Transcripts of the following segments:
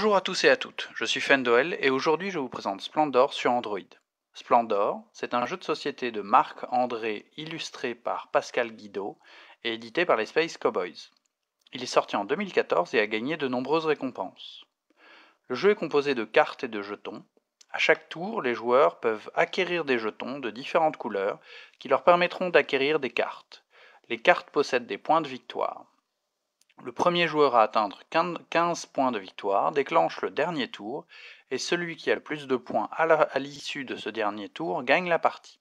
Bonjour à tous et à toutes, je suis Fendoel et aujourd'hui je vous présente Splendor sur Android. Splendor, c'est un jeu de société de Marc-André illustré par Pascal Guido et édité par les Space Cowboys. Il est sorti en 2014 et a gagné de nombreuses récompenses. Le jeu est composé de cartes et de jetons. À chaque tour, les joueurs peuvent acquérir des jetons de différentes couleurs qui leur permettront d'acquérir des cartes. Les cartes possèdent des points de victoire. Le premier joueur à atteindre 15 points de victoire déclenche le dernier tour et celui qui a le plus de points à l'issue de ce dernier tour gagne la partie.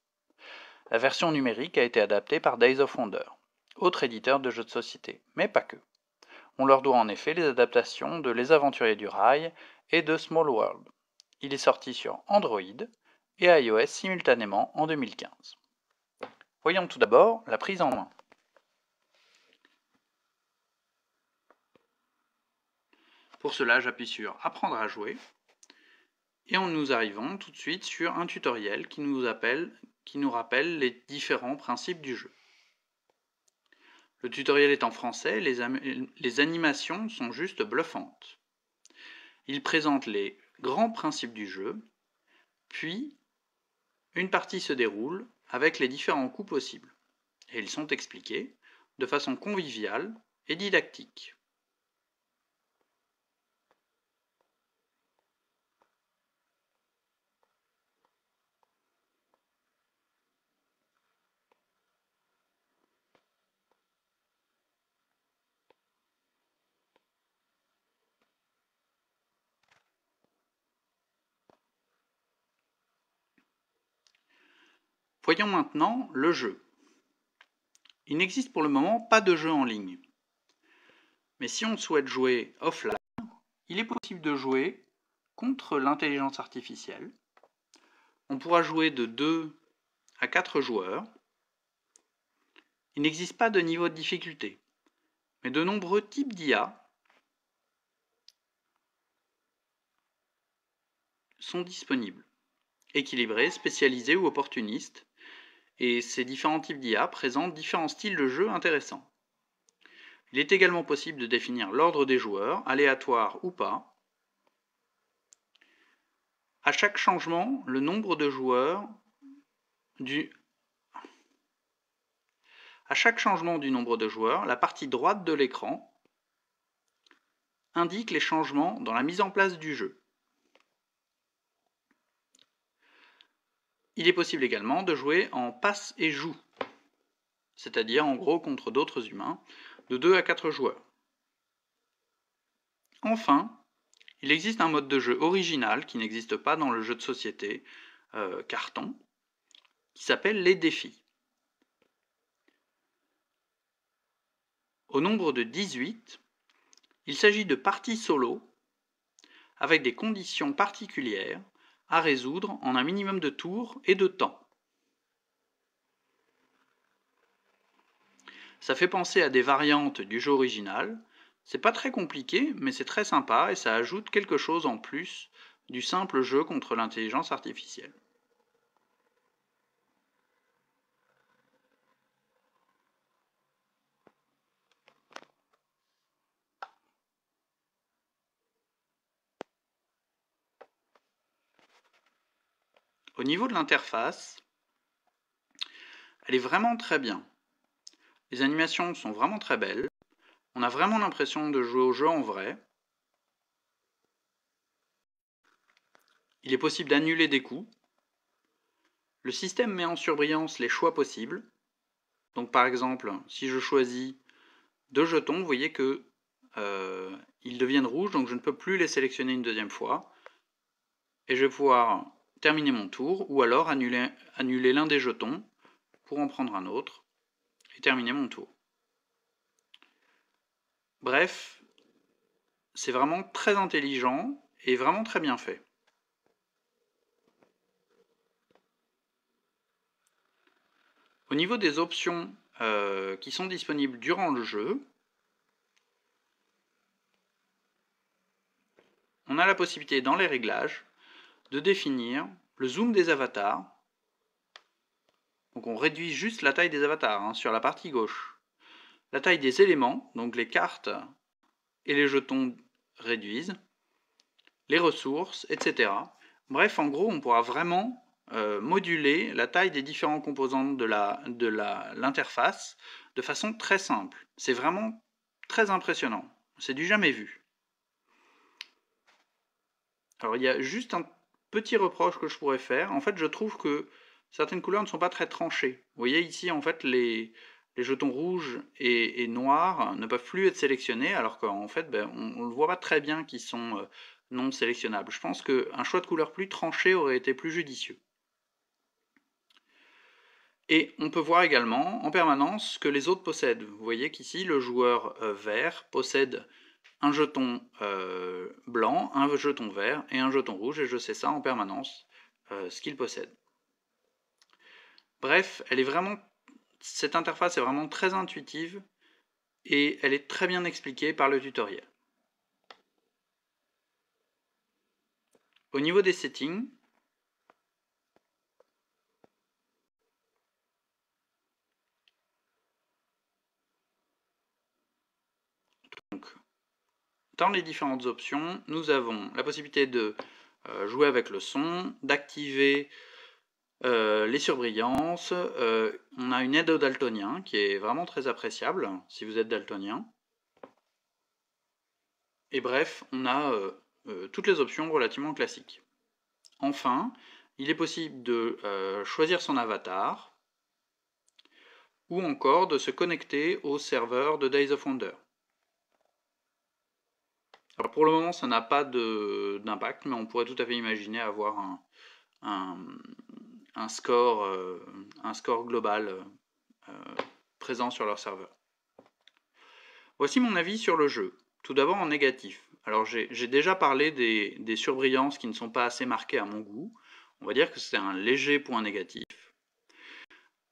La version numérique a été adaptée par Days of Wonder, autre éditeur de jeux de société, mais pas que. On leur doit en effet les adaptations de Les Aventuriers du Rail et de Small World. Il est sorti sur Android et iOS simultanément en 2015. Voyons tout d'abord la prise en main. Pour cela, j'appuie sur Apprendre à jouer. Et en nous arrivons tout de suite sur un tutoriel qui nous, qui nous rappelle les différents principes du jeu. Le tutoriel est en français, les, les animations sont juste bluffantes. Il présente les grands principes du jeu, puis une partie se déroule avec les différents coups possibles, et ils sont expliqués de façon conviviale et didactique. Voyons maintenant le jeu. Il n'existe pour le moment pas de jeu en ligne. Mais si on souhaite jouer offline, il est possible de jouer contre l'intelligence artificielle. On pourra jouer de 2 à 4 joueurs. Il n'existe pas de niveau de difficulté, mais de nombreux types d'IA sont disponibles, équilibrés, spécialisés ou opportunistes, et ces différents types d'IA présentent différents styles de jeu intéressants. Il est également possible de définir l'ordre des joueurs, aléatoire ou pas. À chaque changement, le nombre de joueurs du à chaque changement du nombre de joueurs, la partie droite de l'écran indique les changements dans la mise en place du jeu. Il est possible également de jouer en passe et joue, c'est-à-dire en gros contre d'autres humains, de 2 à 4 joueurs. Enfin, il existe un mode de jeu original qui n'existe pas dans le jeu de société euh, carton, qui s'appelle les défis. Au nombre de 18, il s'agit de parties solo avec des conditions particulières à résoudre en un minimum de tours et de temps. Ça fait penser à des variantes du jeu original. C'est pas très compliqué, mais c'est très sympa et ça ajoute quelque chose en plus du simple jeu contre l'intelligence artificielle. Au niveau de l'interface, elle est vraiment très bien. Les animations sont vraiment très belles. On a vraiment l'impression de jouer au jeu en vrai. Il est possible d'annuler des coups. Le système met en surbrillance les choix possibles. Donc par exemple, si je choisis deux jetons, vous voyez que euh, ils deviennent rouges, donc je ne peux plus les sélectionner une deuxième fois. Et je vais pouvoir terminer mon tour, ou alors annuler, l'un des jetons pour en prendre un autre, et terminer mon tour. Bref, c'est vraiment très intelligent et vraiment très bien fait. Au niveau des options euh, qui sont disponibles durant le jeu, on a la possibilité dans les réglages de définir le zoom des avatars. Donc on réduit juste la taille des avatars hein, sur la partie gauche. La taille des éléments, donc les cartes et les jetons réduisent, les ressources, etc. Bref, en gros, on pourra vraiment euh, moduler la taille des différents composantes de l'interface la, de, de façon très simple. C'est vraiment très impressionnant. C'est du jamais vu. Alors il y a juste un Petit reproche que je pourrais faire, en fait je trouve que certaines couleurs ne sont pas très tranchées. Vous voyez ici en fait les, jetons rouges et, noirs ne peuvent plus être sélectionnés alors qu'en fait ben, on ne voit pas très bien qu'ils sont euh, non sélectionnables. Je pense qu'un choix de couleur plus tranché aurait été plus judicieux. Et on peut voir également en permanence ce que les autres possèdent. Vous voyez qu'ici le joueur euh, vert possède un jeton euh, blanc, un jeton vert et un jeton rouge, et je sais ça en permanence, euh, ce qu'il possède. Bref, elle est vraiment, cette interface est vraiment très intuitive et elle est très bien expliquée par le tutoriel. Au niveau des settings, dans les différentes options, nous avons la possibilité de euh, jouer avec le son, d'activer euh, les surbrillances. Euh, on a une aide au daltonien qui est vraiment très appréciable si vous êtes daltonien. Et bref, on a toutes les options relativement classiques. Enfin, il est possible de choisir son avatar ou encore de se connecter au serveur de Days of Wonder pour le moment, ça n'a pas d'impact, mais on pourrait tout à fait imaginer avoir un, euh, score, global euh, présent sur leur serveur. Voici mon avis sur le jeu. Tout d'abord en négatif. Alors j'ai déjà parlé des, surbrillances qui ne sont pas assez marquées à mon goût. On va dire que c'est un léger point négatif.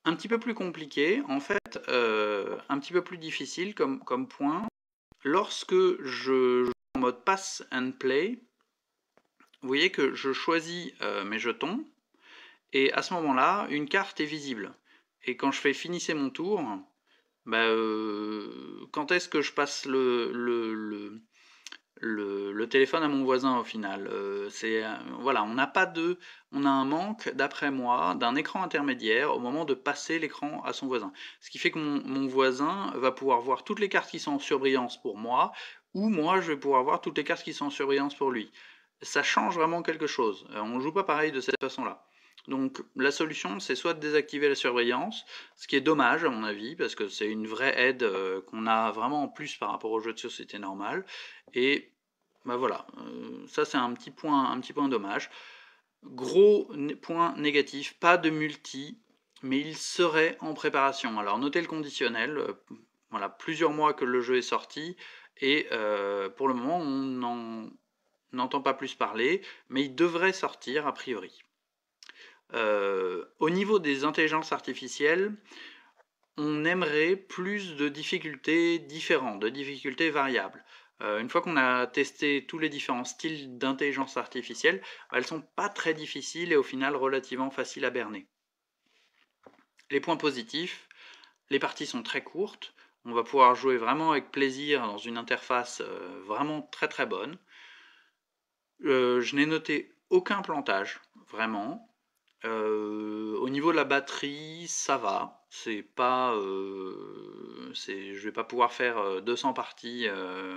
Un petit peu plus compliqué, en fait, euh, un petit peu plus difficile comme, comme point. Lorsque je mode Pass and Play, vous voyez que je choisis euh, mes jetons, et à ce moment-là, une carte est visible. Et quand je fais finissez mon tour, bah, euh, quand est-ce que je passe le, le, le téléphone à mon voisin au final. Euh, c'est voilà, on n'a pas de, on a un manque d'après moi d'un écran intermédiaire au moment de passer l'écran à son voisin. Ce qui fait que mon, mon, voisin va pouvoir voir toutes les cartes qui sont en surbrillance pour moi, ou moi je vais pouvoir voir toutes les cartes qui sont en surveillance pour lui. Ça change vraiment quelque chose. Euh, on ne joue pas pareil de cette façon-là. Donc la solution, c'est soit de désactiver la surveillance, ce qui est dommage à mon avis, parce que c'est une vraie aide euh, qu'on a vraiment en plus par rapport au jeu de société normal. Et bah voilà, euh, ça c'est un petit point, un petit point dommage. Gros point négatif, pas de multi, mais il serait en préparation. Alors notez le conditionnel. voilà, plusieurs mois que le jeu est sorti, et euh, pour le moment, on n'entend pas plus parler, mais il devrait sortir a priori. Euh, au niveau des intelligences artificielles, on aimerait plus de difficultés différentes, de difficultés variables. Euh, une fois qu'on a testé tous les différents styles d'intelligence artificielle, elles sont pas très difficiles et au final relativement faciles à berner. Les points positifs, les parties sont très courtes, on va pouvoir jouer vraiment avec plaisir dans une interface euh, vraiment très très bonne. Euh, je n'ai noté aucun plantage, vraiment. Euh, au niveau de la batterie, ça va. C'est pas, c'est je vais pas pouvoir faire 200 parties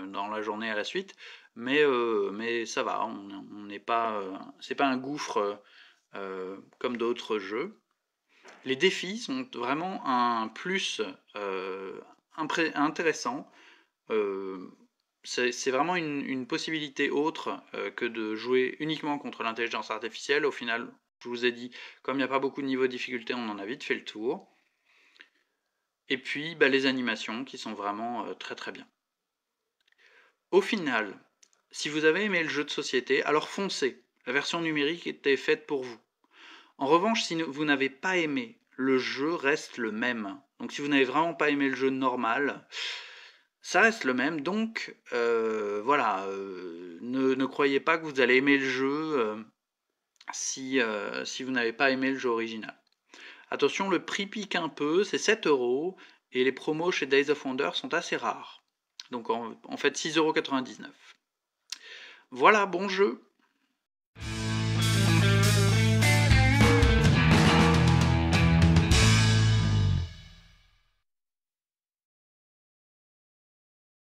dans la journée à la suite, mais, mais ça va. On n'est pas, c'est pas un gouffre comme d'autres jeux. Les défis sont vraiment un plus intéressant. Euh, c'est vraiment une, possibilité autre euh, que de jouer uniquement contre l'intelligence artificielle. Au final, je vous ai dit, comme il n'y a pas beaucoup de niveaux de difficulté, on en a vite fait le tour. Et puis, bah, les animations qui sont vraiment euh, très très bien. Au final, si vous avez aimé le jeu de société, alors foncez. La version numérique était faite pour vous. En revanche, si vous n'avez pas aimé le jeu reste le même. Donc si vous n'avez vraiment pas aimé le jeu normal, ça reste le même. Donc euh, voilà, euh, ne, croyez pas que vous allez aimer le jeu euh, si, si vous n'avez pas aimé le jeu original. Attention, le prix pique un peu, c'est 7 euros, et les promos chez Days of Wonder sont assez rares. Donc en, fait 6,99 euros. Voilà, bon jeu